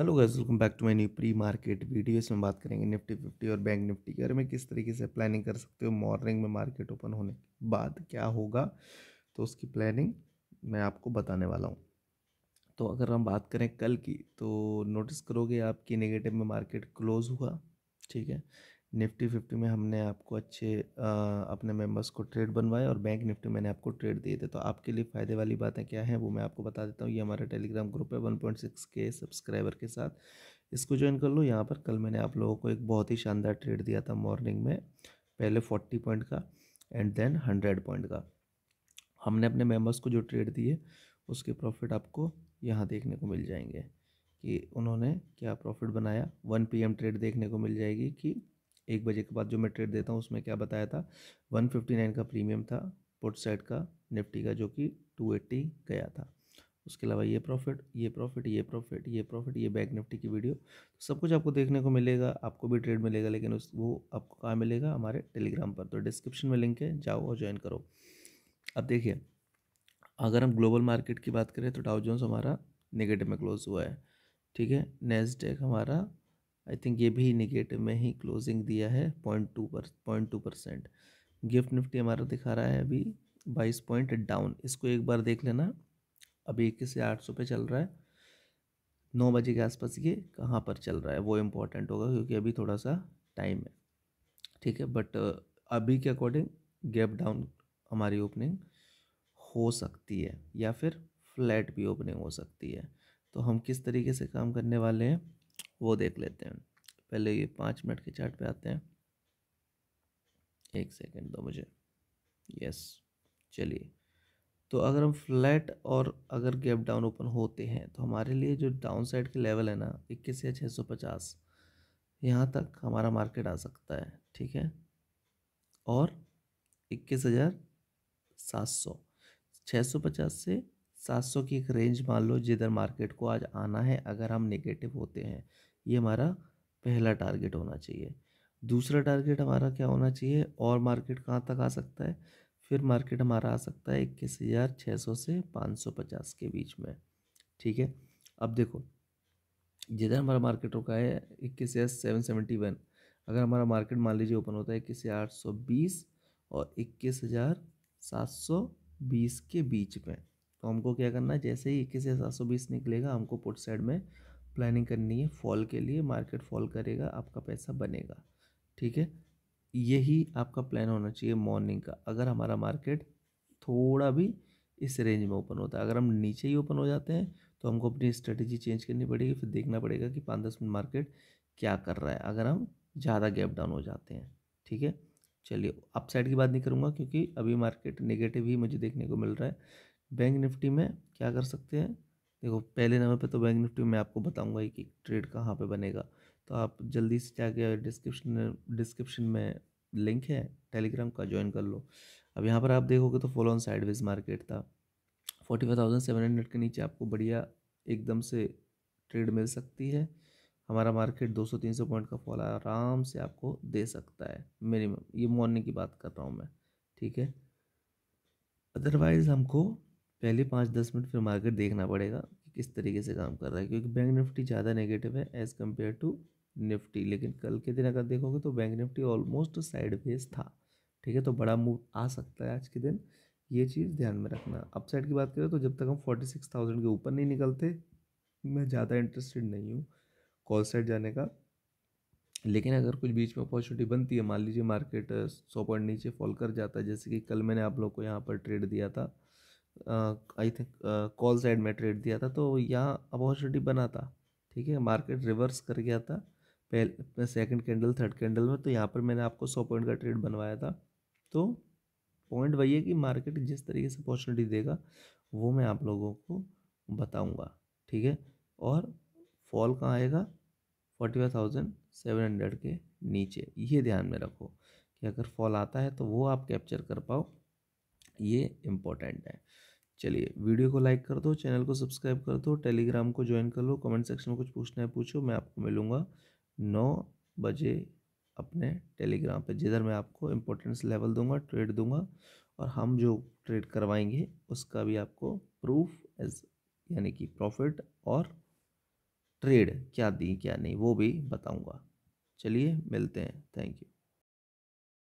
hello guys welcome back to my new pre market video इसमें बात करेंगे Nifty fifty और बैंक निफ्टी के बारे में किस तरीके से प्लानिंग कर सकते हो मॉर्निंग में मार्केट ओपन होने के बाद क्या होगा तो उसकी प्लानिंग मैं आपको बताने वाला हूँ तो अगर हम बात करें कल की तो नोटिस करोगे आपकी नेगेटिव में मार्केट क्लोज हुआ ठीक है निफ्टी फिफ्टी में हमने आपको अच्छे अपने मेंबर्स को ट्रेड बनवाए और बैंक निफ्टी मैंने आपको ट्रेड दिए थे तो आपके लिए फ़ायदे वाली बातें क्या हैं वो मैं आपको बता देता हूँ ये हमारा टेलीग्राम ग्रुप है वन पॉइंट सिक्स के सब्सक्राइबर के साथ इसको ज्वाइन कर लो यहाँ पर कल मैंने आप लोगों को एक बहुत ही शानदार ट्रेड दिया था मॉर्निंग में पहले फोर्टी पॉइंट का एंड देन हंड्रेड पॉइंट का हमने अपने मेम्बर्स को जो ट्रेड दिए उसके प्रॉफिट आपको यहाँ देखने को मिल जाएंगे कि उन्होंने क्या प्रॉफिट बनाया वन पी ट्रेड देखने को मिल जाएगी कि एक बजे के बाद जो मैं ट्रेड देता हूँ उसमें क्या बताया था वन फिफ्टी नाइन का प्रीमियम था पुट साइड का निफ्टी का जो कि टू एट्टी गया था उसके अलावा ये प्रॉफिट ये प्रॉफिट ये प्रॉफिट ये प्रॉफिट ये बैंक निफ्टी की वीडियो तो सब कुछ आपको देखने को मिलेगा आपको भी ट्रेड मिलेगा लेकिन उस वो आपको कहाँ मिलेगा हमारे टेलीग्राम पर तो डिस्क्रिप्शन में लिंक है जाओ और ज्वाइन करो अब देखिए अगर हम ग्लोबल मार्केट की बात करें तो डाउ जोन्स हमारा नेगेटिव में क्लोज हुआ है ठीक है नेस्डेक हमारा आई थिंक ये भी निगेटिव में ही क्लोजिंग दिया है पॉइंट टू पर point two percent gift Nifty हमारा दिखा रहा है अभी बाईस पॉइंट डाउन इसको एक बार देख लेना अभी इक्कीस से आठ सौ पे चल रहा है नौ बजे के आसपास ये कहाँ पर चल रहा है वो इम्पोर्टेंट होगा क्योंकि अभी थोड़ा सा टाइम है ठीक है बट अभी के अकॉर्डिंग गैप डाउन हमारी ओपनिंग हो सकती है या फिर फ्लैट भी ओपनिंग हो सकती है तो हम किस तरीके से काम करने वाले हैं वो देख लेते हैं पहले ये पाँच मिनट के चार्ट पे आते हैं एक सेकेंड दो मुझे यस चलिए तो अगर हम फ्लैट और अगर गैप डाउन ओपन होते हैं तो हमारे लिए जो डाउन साइड के लेवल है ना इक्कीस या छः सौ पचास यहाँ तक हमारा मार्केट आ सकता है ठीक है और इक्कीस हज़ार सात सौ छः सौ पचास से सात सौ की एक रेंज मान लो जिधर मार्केट को आज आना है अगर हम नेगेटिव होते हैं ये हमारा पहला टारगेट होना चाहिए दूसरा टारगेट हमारा क्या होना चाहिए और मार्केट कहाँ तक आ सकता है फिर मार्केट हमारा आ सकता है इक्कीस हज़ार छः सौ से पाँच सौ पचास के बीच में ठीक है अब देखो जिधर हमारा मार्केट रुका है इक्कीस हज़ार सेवन सेवेंटी वन अगर हमारा मार्केट मान लीजिए ओपन होता है इक्कीस हज़ार आठ सौ बीस और इक्कीस हज़ार सात सौ बीस के बीच में तो हमको क्या करना है जैसे ही इक्कीस या सात सौ बीस निकलेगा हमको पुट साइड में प्लानिंग करनी है फॉल के लिए मार्केट फॉल करेगा आपका पैसा बनेगा ठीक है यही आपका प्लान होना चाहिए मॉर्निंग का अगर हमारा मार्केट थोड़ा भी इस रेंज में ओपन होता है अगर हम नीचे ही ओपन हो जाते हैं तो हमको अपनी स्ट्रेटजी चेंज करनी पड़ेगी फिर देखना पड़ेगा कि पाँच दस मिनट मार्केट क्या कर रहा है अगर हम ज़्यादा गैप डाउन हो जाते हैं ठीक है चलिए अपसाइड की बात नहीं करूँगा क्योंकि अभी मार्केट नेगेटिव ही मुझे देखने को मिल रहा है बैंक निफ्टी में क्या कर सकते हैं देखो पहले नंबर पे तो बैंक निफ्टी में आपको बताऊंगा कि ट्रेड कहाँ पे बनेगा तो आप जल्दी से जाके डिस्क्रिप्शन डिस्क्रिप्शन में लिंक है टेलीग्राम का ज्वाइन कर लो अब यहाँ पर आप देखोगे तो फॉलो ऑन साइडवेज मार्केट था forty five thousand seven hundred के नीचे आपको बढ़िया एकदम से ट्रेड मिल सकती है हमारा मार्केट दो सौ तीन सौ पॉइंट का फॉल आराम से आपको दे सकता है मिनिमम ये मॉर्निंग की बात कर रहा हूँ मैं ठीक है अदरवाइज़ हमको पहले पाँच दस मिनट फिर मार्केट देखना पड़ेगा कि किस तरीके से काम कर रहा है क्योंकि बैंक निफ्टी ज़्यादा नेगेटिव है एज़ कम्पेयर टू निफ्टी लेकिन कल के दिन अगर देखोगे तो bank Nifty almost side face था ठीक है तो बड़ा मूव आ सकता है आज के दिन ये चीज़ ध्यान में रखना अपसाइड की बात करें तो जब तक हम फोर्टी सिक्स थाउजेंड के ऊपर नहीं निकलते मैं ज़्यादा इंटरेस्टेड नहीं हूँ कॉल साइड जाने का लेकिन अगर कुछ बीच में अपॉर्चुनिटी बनती है मान लीजिए मार्केट सौ पॉइंट नीचे फॉल कर जाता है जैसे कि कल मैंने आप लोग को यहाँ पर ट्रेड दिया था आई थिंक कॉल साइड में ट्रेड दिया था तो यहाँ अपॉर्चुनिटी बना था ठीक है मार्केट रिवर्स कर गया था पहले सेकंड कैंडल थर्ड कैंडल में तो यहाँ पर मैंने आपको सौ पॉइंट का ट्रेड बनवाया था तो पॉइंट वही है कि मार्केट जिस तरीके से अपॉर्चुनिटी देगा वो मैं आप लोगों को बताऊँगा ठीक है और फॉल कहाँ आएगा forty five thousand seven hundred के नीचे ये ध्यान में रखो कि अगर फॉल आता है तो वो आप कैप्चर कर पाओ ये इम्पोर्टेंट है चलिए वीडियो को लाइक कर दो चैनल को सब्सक्राइब कर दो टेलीग्राम को ज्वाइन कर लो कमेंट सेक्शन में कुछ पूछना है पूछो मैं आपको मिलूँगा नौ बजे अपने टेलीग्राम पे जिधर मैं आपको इम्पोर्टेंस लेवल दूंगा ट्रेड दूंगा और हम जो ट्रेड करवाएंगे उसका भी आपको प्रूफ एज यानी कि प्रॉफिट और ट्रेड क्या दी क्या नहीं वो भी बताऊंगा चलिए मिलते हैं थैंक यू